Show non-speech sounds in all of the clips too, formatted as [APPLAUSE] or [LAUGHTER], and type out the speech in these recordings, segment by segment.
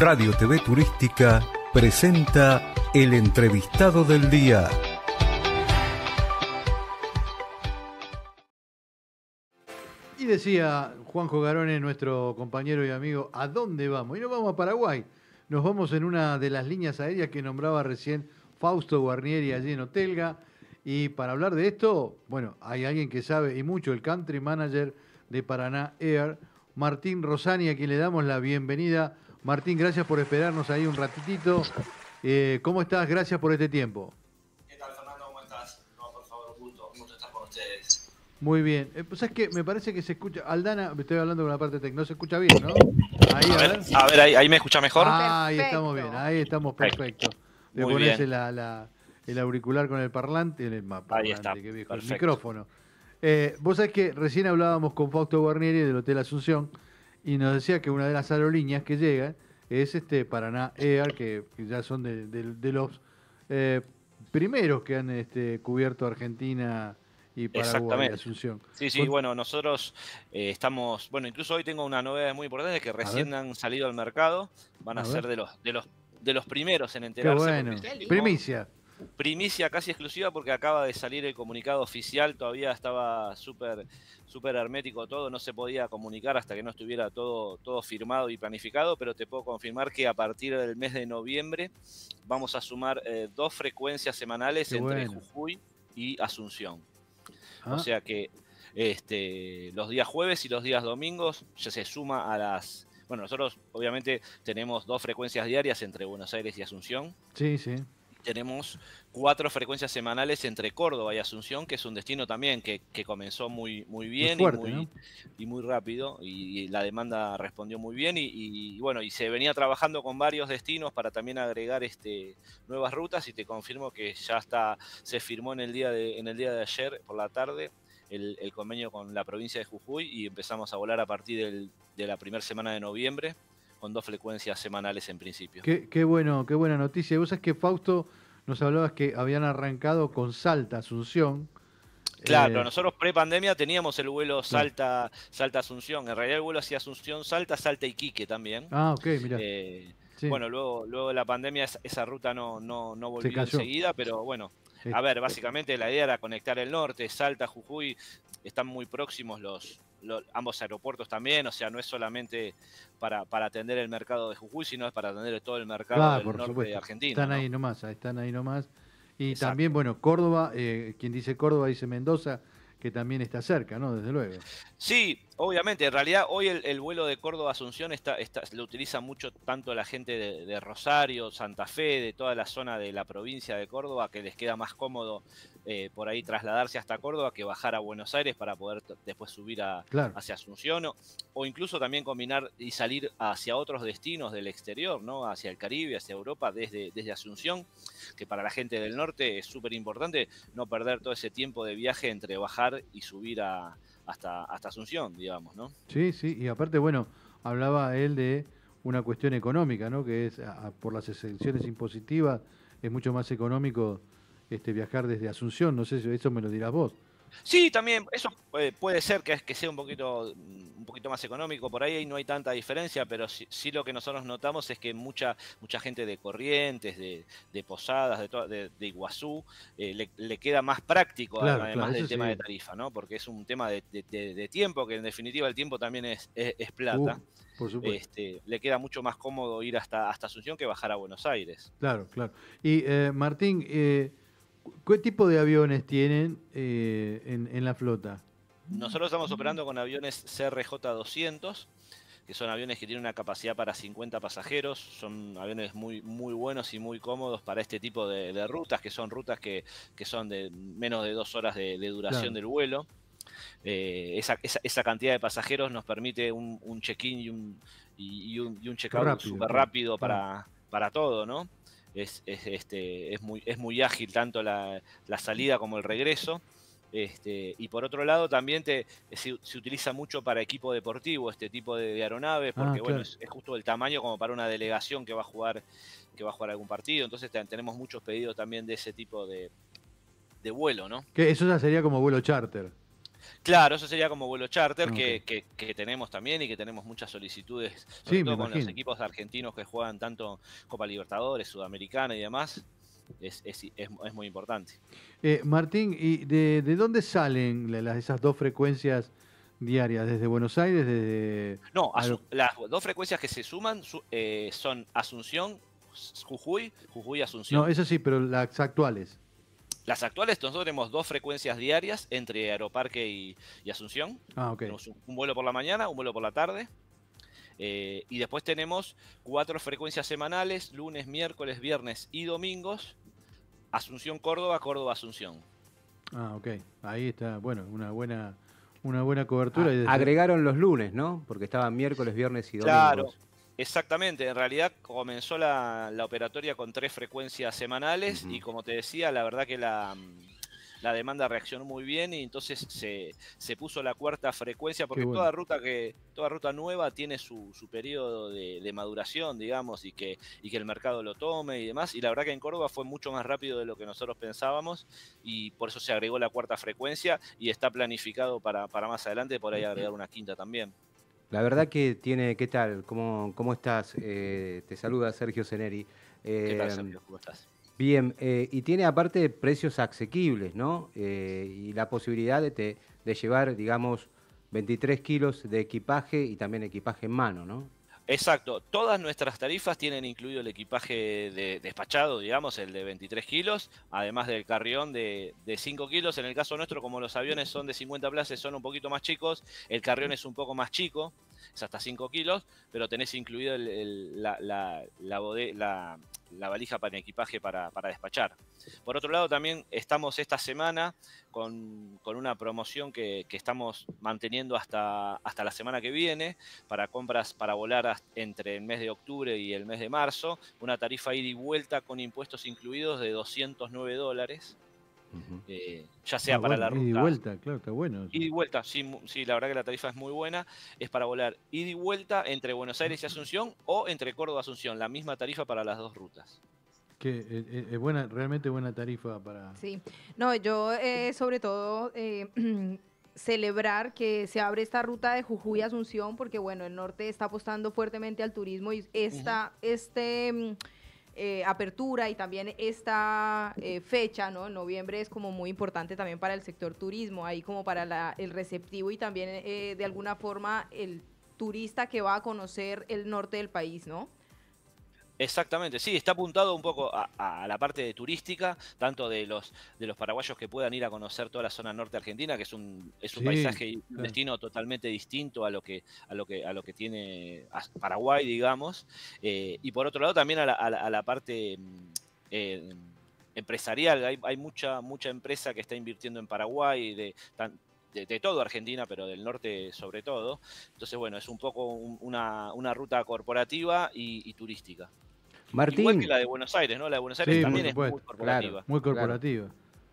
Radio TV Turística presenta El entrevistado del día. Y decía Juanjo Garone, nuestro compañero y amigo, ¿a dónde vamos? Y nos vamos a Paraguay. Nos vamos en una de las líneas aéreas que nombraba recién Fausto Guarnieri allí en Hotelga. Y para hablar de esto, bueno, hay alguien que sabe y mucho, el country manager de Paraná Air, Martín Rosani, a quien le damos la bienvenida. Martín, gracias por esperarnos ahí un ratitito. Eh, ¿Cómo estás? Gracias por este tiempo. ¿Qué tal, Fernando? ¿Cómo estás? No, por favor, un gusto. Un gusto estar con ustedes. Muy bien. Eh, pues que me parece que se escucha. Aldana, me estoy hablando con la parte técnica. No se escucha bien, ¿no? Ahí, a, ver, ahí, me escucha mejor. Ah, ahí estamos bien, ahí estamos perfecto. Le pones el auricular con el parlante, el, mapa, ahí está. el micrófono. Eh, Vos sabés que recién hablábamos con Fausto Guarnieri del Hotel Asunción y nos decía que una de las aerolíneas que llegan es este Paraná Air, que, ya son de, los eh, primeros que han este, cubierto Argentina y Paraguay, Asunción. Sí, sí, bueno, nosotros eh, estamos, bueno, incluso hoy tengo una novedad muy importante que recién han salido al mercado, van a, ser de los, de los de los primeros en enterarse. bueno. Primicia primicia casi exclusiva porque acaba de salir el comunicado oficial, todavía estaba súper super hermético todo, no se podía comunicar hasta que no estuviera todo, todo firmado y planificado, pero te puedo confirmar que a partir del mes de noviembre vamos a sumar eh, dos frecuencias semanales entre Jujuy y Asunción. O ah. sea que este, los días jueves y los días domingos ya se suma a las... Bueno, nosotros obviamente tenemos dos frecuencias diarias entre Buenos Aires y Asunción. Sí, sí tenemos cuatro frecuencias semanales entre Córdoba y Asunción, que es un destino también que, comenzó muy, muy bien y, muy, y, muy, rápido, y, la demanda respondió muy bien, y, bueno, y se venía trabajando con varios destinos para también agregar este, nuevas rutas, y te confirmo que ya hasta se firmó en el día de, en el día de ayer por la tarde. El, el convenio con la provincia de Jujuy y empezamos a volar a partir del, de la primera semana de noviembre con dos frecuencias semanales en principio. Qué, bueno, qué buena noticia. Vos sabés que Fausto nos hablabas que habían arrancado con Salta, Asunción. Claro, eh, nosotros pre-pandemia teníamos el vuelo Salta, Salta Asunción. En realidad el vuelo hacía Asunción, Salta, Salta y Quique también. Ah, ok, mira. Eh, bueno, luego, luego de la pandemia esa, ruta no, no, no volvió enseguida, pero bueno, eh, a ver, básicamente la idea era conectar el norte, Salta, Jujuy, están muy próximos los, ambos aeropuertos también, o sea, no es solamente para, para, atender el mercado de Jujuy, sino es para atender todo el mercado del norte de Argentina. Están ahí nomás, están ahí nomás. Y también, bueno, Córdoba, eh, quien dice Córdoba dice Mendoza, que también está cerca, ¿no? Desde luego. Sí, obviamente. En realidad, hoy el, vuelo de Córdoba Asunción está, está, lo utiliza mucho tanto la gente de, Rosario, Santa Fe, de toda la zona de la provincia de Córdoba, que les queda más cómodo eh, por ahí trasladarse hasta Córdoba que bajar a Buenos Aires para poder después subir hacia Asunción o, incluso también combinar y salir hacia otros destinos del exterior, ¿no? hacia el Caribe, hacia Europa, desde, desde Asunción, que para la gente del norte es súper importante no perder todo ese tiempo de viaje entre bajar y subir a, hasta, Asunción, digamos. ¿no? Sí, sí, y aparte, bueno, hablaba él de una cuestión económica, ¿no? que es por las exenciones impositivas es mucho más económico este, viajar desde Asunción, no sé si eso me lo dirás vos. Sí, también, eso puede ser que, sea un poquito, un poquito más económico, por ahí no hay tanta diferencia, pero sí, lo que nosotros notamos es que mucha, mucha gente de Corrientes, de, Posadas, de, de, Iguazú, eh, le, queda más práctico además del tema de tarifa, ¿no? Porque es un tema de, tiempo, que en definitiva el tiempo también es, es, plata. Uh, por este, le queda mucho más cómodo ir hasta, hasta Asunción que bajar a Buenos Aires. Claro, claro. Y eh, Martín, eh, ¿Qué tipo de aviones tienen eh, en, la flota? Nosotros estamos operando con aviones CRJ-200, que son aviones que tienen una capacidad para 50 pasajeros, son aviones muy, muy buenos y muy cómodos para este tipo de, rutas, que son rutas que, son de menos de dos horas de, duración del vuelo. Eh, esa, cantidad de pasajeros nos permite un, check-in y un, check-out súper rápido para, para todo, ¿no? es, este, es, muy, es muy ágil tanto la, salida como el regreso. Este, y por otro lado, también te, se, utiliza mucho para equipo deportivo este tipo de, aeronaves, ah, porque bueno, es, justo el tamaño como para una delegación que va a jugar, que va a jugar algún partido. Entonces tenemos muchos pedidos también de ese tipo de, de vuelo, ¿no? Que eso ya sería como vuelo charter. Claro, eso sería como vuelo charter ah, que, que, tenemos también y que tenemos muchas solicitudes, sobre todo con los equipos argentinos que juegan tanto Copa Libertadores, Sudamericana y demás. Es, es, es, muy importante. Eh, Martín, ¿y de, dónde salen las, esas dos frecuencias diarias? ¿Desde Buenos Aires? Desde... No, las dos frecuencias que se suman eh, son Asunción, Jujuy, Jujuy, Asunción. No, eso sí, pero las actuales. Las actuales, nosotros tenemos dos frecuencias diarias entre Aeroparque y, Asunción. Ah, tenemos un, vuelo por la mañana, un vuelo por la tarde. Eh, y después tenemos cuatro frecuencias semanales, lunes, miércoles, viernes y domingos. Asunción Córdoba, Córdoba Asunción. Ah, ok. Ahí está, bueno, una buena, una buena cobertura. Ah, agregaron los lunes, ¿no? Porque estaban miércoles, viernes y domingos. Claro. Exactamente, en realidad comenzó la, operatoria con tres frecuencias semanales y como te decía, la verdad que mm, la, demanda reaccionó muy bien y entonces se, se puso la cuarta frecuencia, porque toda ruta que, toda ruta nueva tiene su, su periodo de, maduración, digamos, y que, y que el mercado lo tome y demás. Y la verdad que en Córdoba fue mucho más rápido de lo que nosotros pensábamos, y por eso se agregó la cuarta frecuencia, y está planificado para, para más adelante por ahí agregar una quinta también. La verdad que tiene, ¿qué tal? ¿Cómo, estás? Eh, te saluda Sergio Ceneri. ¿Qué tal, eh, Sergio? ¿Cómo estás? Bien, eh, y tiene aparte precios asequibles, ¿no? y la posibilidad de, de llevar, digamos, 23 kilos de equipaje y también equipaje en mano, ¿no? Exacto, todas nuestras tarifas tienen incluido el equipaje de, despachado, digamos, el de 23 kilos, además del carrión de, 5 kilos. En el caso nuestro, como los aviones son de 50 plazas, son un poquito más chicos, el carrión es un poco más chico, es hasta 5 kilos, pero tenés incluido la, la, la, la, la valija para el equipaje para, despachar. Por otro lado, también estamos esta semana con, una promoción que, estamos manteniendo hasta, hasta la semana que viene para compras para volar entre el mes de octubre y el mes de marzo. Una tarifa ida y vuelta con impuestos incluidos de 209 dólares. Eh, ya sea ah, para la ruta. Ida y vuelta, claro, está bueno. Ida y vuelta, sí, la verdad que la tarifa es muy buena. Es para volar ida y vuelta entre Buenos Aires y Asunción o entre Córdoba y Asunción, la misma tarifa para las dos rutas. Que eh, eh, es buena, realmente buena tarifa para. Sí, no, yo sobre todo [CLEARS THROAT] celebrar que se abre esta ruta de Jujuy Asunción, porque bueno, el norte está apostando fuertemente al turismo y esta, este mm, eh, apertura y también esta eh, fecha, ¿no? Noviembre es como muy importante también para el sector turismo, ahí como para el receptivo y también eh, de alguna forma el turista que va a conocer el norte del país, ¿no? Exactamente, sí, está apuntado un poco a, la parte turística, tanto de los, de los paraguayos que puedan ir a conocer toda la zona norte argentina, que es un, es un paisaje y un destino totalmente distinto a lo que, a lo que, a lo que tiene Paraguay, digamos. Eh, y por otro lado, también a la, parte mm, eh, empresarial. Hay, hay, mucha, mucha empresa que está invirtiendo en Paraguay, de, de, todo Argentina, pero del norte sobre todo. Entonces, bueno, es un poco una, ruta corporativa y turística. Martín. que la de Buenos Aires, ¿no? La de Buenos Aires también es muy corporativa. muy corporativa.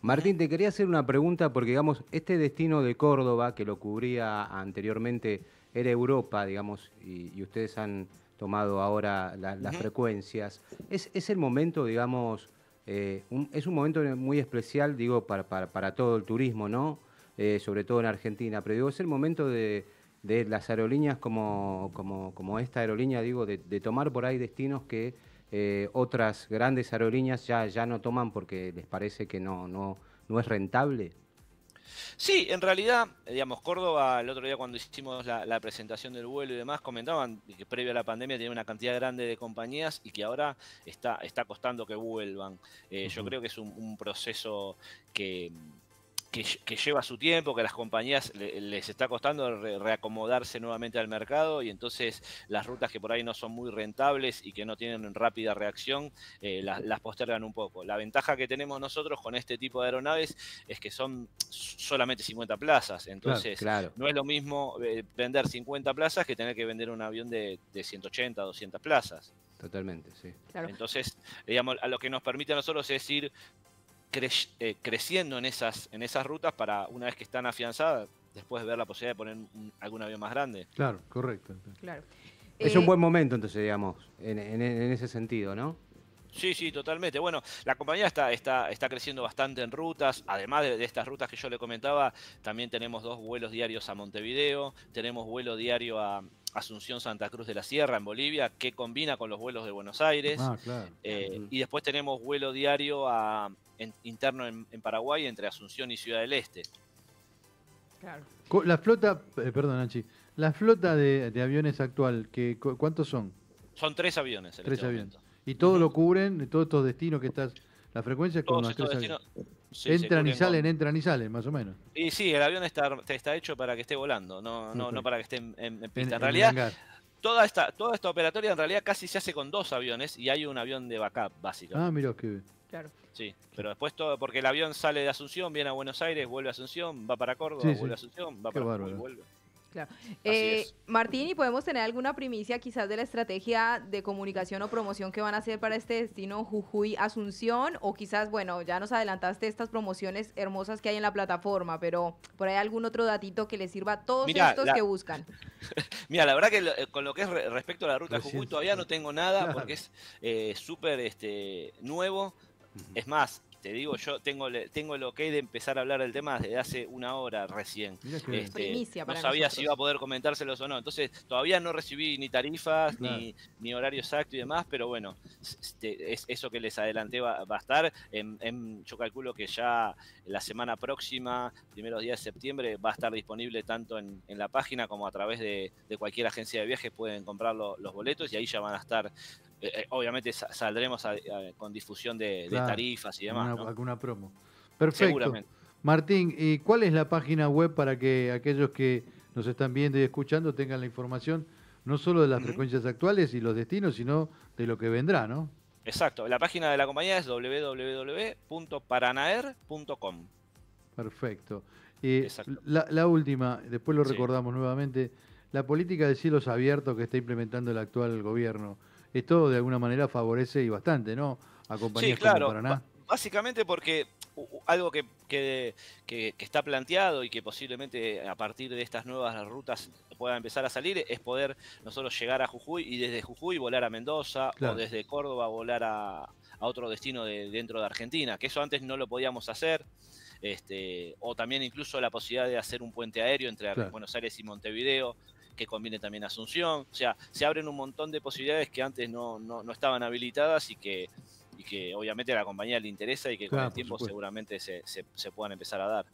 Martín, te quería hacer una pregunta porque, digamos, este destino de Córdoba que lo cubría anteriormente era Europa, digamos, y, ustedes han tomado ahora las frecuencias. ¿Es, el momento, digamos, eh, es un momento muy especial, digo, para, todo el turismo, ¿no? Eh, sobre todo en Argentina, pero digo, es el momento de, las aerolíneas como, como, esta aerolínea, digo, de tomar por ahí destinos que eh, otras grandes aerolíneas ya, ya no toman porque les parece que no, no, no es rentable. Sí, en realidad, digamos, Córdoba, el otro día cuando hicimos la, presentación del vuelo y demás, comentaban que previo a la pandemia tenía una cantidad grande de compañías y que ahora está, está costando que vuelvan. Eh, yo creo que es un proceso que, que, lleva su tiempo, que a las compañías les está costando reacomodarse nuevamente al mercado y entonces las rutas que por ahí no son muy rentables y que no tienen rápida reacción eh, las, postergan un poco. La ventaja que tenemos nosotros con este tipo de aeronaves es que son solamente 50 plazas, entonces no es lo mismo eh, vender 50 plazas que tener que vender un avión de, 180, 200 plazas. Totalmente, sí. Entonces, digamos, a lo que nos permite a nosotros es ir eh, creciendo en esas, en esas rutas para una vez que están afianzadas, después ver la posibilidad de poner algún avión más grande. Claro, correcto. Es un eh, buen momento, entonces, digamos, en, ese sentido, ¿no? Sí, sí, totalmente. Bueno, la compañía está, está, está creciendo bastante en rutas. Además de, estas rutas que yo le comentaba, también tenemos dos vuelos diarios a Montevideo, tenemos vuelo diario a Asunción Santa Cruz de la Sierra en Bolivia, que combina con los vuelos de Buenos Aires. Ah, eh, y después tenemos vuelo diario a, interno en, Paraguay entre Asunción y Ciudad del Este. La flota, eh, perdón, Anchi, la flota de, aviones actual, que, ¿cuántos son? Son tres aviones. tres este aviones. Y todo lo cubren, todos estos destinos que estás. La frecuencia es como las tres entran y salen, entran y salen, más o menos. Y sí, el avión está, está hecho para que esté volando, no, no, no para que esté en, pista. En, realidad, toda esta, toda esta operatoria en realidad casi se hace con dos aviones y hay un avión de backup, básico, Ah, mira, qué bien. Claro. Sí, pero después todo, porque el avión sale de Asunción, viene a Buenos Aires, vuelve a Asunción, va para Córdoba, vuelve a Asunción, va para Córdoba vuelve. Claro. Eh, Martín, ¿y podemos tener alguna primicia quizás de la estrategia de comunicación o promoción que van a hacer para este destino Jujuy Asunción? O quizás, bueno, ya nos adelantaste estas promociones hermosas que hay en la plataforma, pero por ahí algún otro datito que les sirva a todos estos que buscan. [LAUGHS] Mira, la verdad que eh, con lo que es respecto a la ruta Jujuy todavía no tengo nada porque es eh, súper este, nuevo es más, te digo, yo tengo, tengo el ok de empezar a hablar del tema desde hace una hora recién. Este, no sabía si iba a poder comentárselos o no. Entonces, todavía no recibí ni tarifas, ni, horario exacto y demás, pero bueno, es, eso que les adelanté va, a estar. En, yo calculo que ya la semana próxima, primeros días de septiembre, va a estar disponible tanto en, la página como a través de, cualquier agencia de viajes. Pueden comprar los boletos y ahí ya van a estar eh, eh, obviamente saldremos con difusión de, tarifas y demás. Una, Alguna promo. Perfecto. Martín, ¿y cuál es la página web para que aquellos que nos están viendo y escuchando tengan la información no solo de las frecuencias actuales y los destinos, sino de lo que vendrá, ¿no? Exacto. La página de la compañía es www.paranaer.com. Perfecto. y eh, la, última, después lo recordamos nuevamente, la política de cielos abiertos que está implementando el actual gobierno esto de alguna manera favorece y bastante, ¿no? A compañías sí, claro. Básicamente porque algo que, que, que, está planteado y que posiblemente a partir de estas nuevas rutas pueda empezar a salir es poder nosotros llegar a Jujuy y desde Jujuy volar a Mendoza o desde Córdoba volar a, otro destino de, dentro de Argentina, que eso antes no lo podíamos hacer. Este, o también incluso la posibilidad de hacer un puente aéreo entre Buenos Aires y Montevideo, que conviene también Asunción. O sea, se abren un montón de posibilidades que antes no, estaban habilitadas y que, que obviamente a la compañía le interesa y que con el tiempo seguramente se, puedan empezar a dar.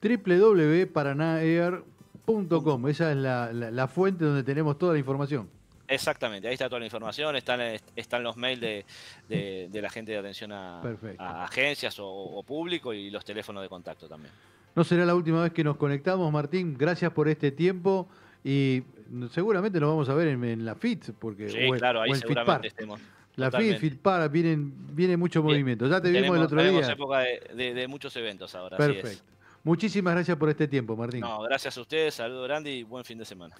www.paranaear.com, esa es la, fuente donde tenemos toda la información. Exactamente, ahí está toda la información, están, están los mails de, la gente de atención a, agencias o, público y los teléfonos de contacto también. No será la última vez que nos conectamos, Martín. Gracias por este tiempo. Y seguramente lo vamos a ver en, la FIT, porque sí, La FIT, FITPAR, vienen, viene mucho movimiento. Ya te vimos el otro día. época de, muchos eventos ahora. Perfecto. Muchísimas gracias por este tiempo, Martín. gracias a ustedes. saludo grande y buen fin de semana.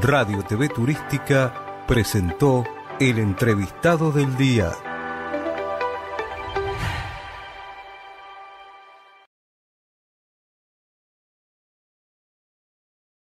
Radio TV Turística presentó El Entrevistado del Día.